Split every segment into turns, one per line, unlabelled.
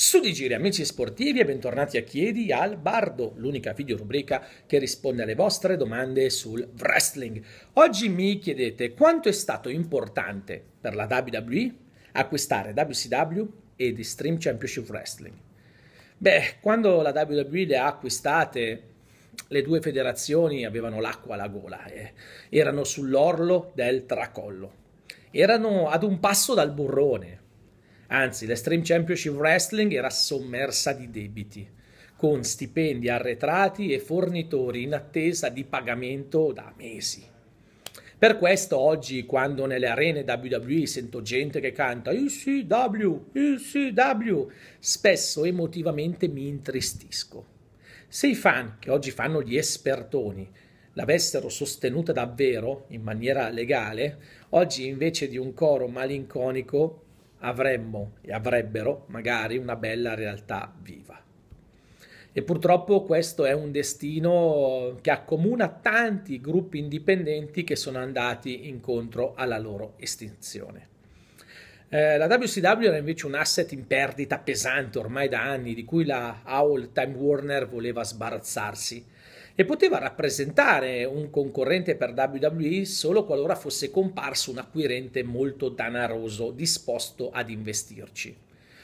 Su di giri amici sportivi e bentornati a Chiedi al Bardo, l'unica videorubrica che risponde alle vostre domande sul wrestling. Oggi mi chiedete quanto è stato importante per la WWE acquistare WCW e The Stream Championship Wrestling. Beh, quando la WWE le ha acquistate le due federazioni avevano l'acqua alla gola, eh. erano sull'orlo del tracollo, erano ad un passo dal burrone Anzi, l'Extreme Championship Wrestling era sommersa di debiti, con stipendi arretrati e fornitori in attesa di pagamento da mesi. Per questo oggi, quando nelle arene WWE sento gente che canta ECW, ECW, spesso emotivamente mi intristisco. Se i fan, che oggi fanno gli espertoni, l'avessero sostenuta davvero, in maniera legale, oggi invece di un coro malinconico avremmo e avrebbero magari una bella realtà viva. E purtroppo questo è un destino che accomuna tanti gruppi indipendenti che sono andati incontro alla loro estinzione. Eh, la WCW era invece un asset in perdita pesante ormai da anni, di cui la Howl Time Warner voleva sbarazzarsi e poteva rappresentare un concorrente per WWE solo qualora fosse comparso un acquirente molto danaroso disposto ad investirci.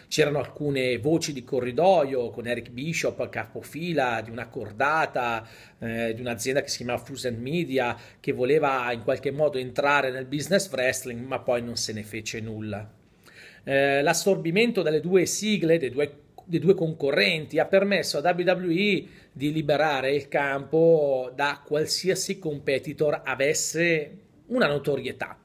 C'erano alcune voci di corridoio con Eric Bishop a capofila di una cordata eh, di un'azienda che si chiamava Fusion Media che voleva in qualche modo entrare nel business wrestling ma poi non se ne fece nulla. Eh, l'assorbimento delle due sigle, dei due dei due concorrenti ha permesso a WWE di liberare il campo da qualsiasi competitor avesse una notorietà,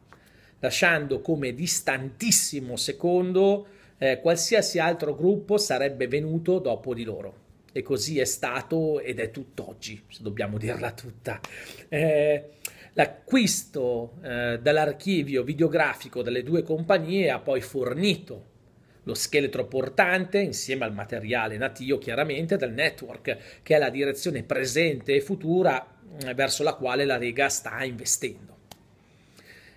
lasciando come distantissimo secondo eh, qualsiasi altro gruppo sarebbe venuto dopo di loro. E così è stato ed è tutt'oggi, se dobbiamo dirla tutta. Eh, l'acquisto eh, dall'archivio videografico delle due compagnie ha poi fornito lo scheletro portante, insieme al materiale nativo chiaramente, del network, che è la direzione presente e futura eh, verso la quale la Lega sta investendo.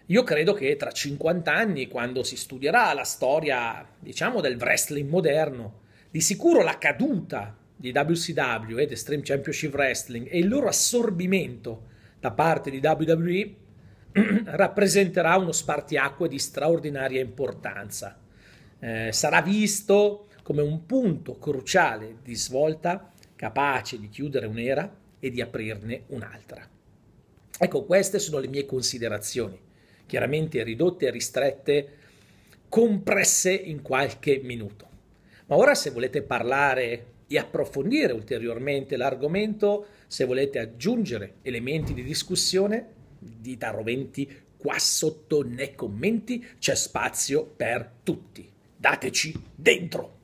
Io credo che tra 50 anni, quando si studierà la storia, diciamo, del wrestling moderno, di sicuro la caduta di WCW ed Extreme Championship Wrestling e il loro assorbimento da parte di WWE rappresenterà uno spartiacque di straordinaria importanza eh, sarà visto come un punto cruciale di svolta capace di chiudere un'era e di aprirne un'altra. Ecco, queste sono le mie considerazioni, chiaramente ridotte e ristrette, compresse in qualche minuto. Ma ora se volete parlare e approfondire ulteriormente l'argomento, se volete aggiungere elementi di discussione, dita roventi qua sotto nei commenti, c'è spazio per tutti dateci dentro.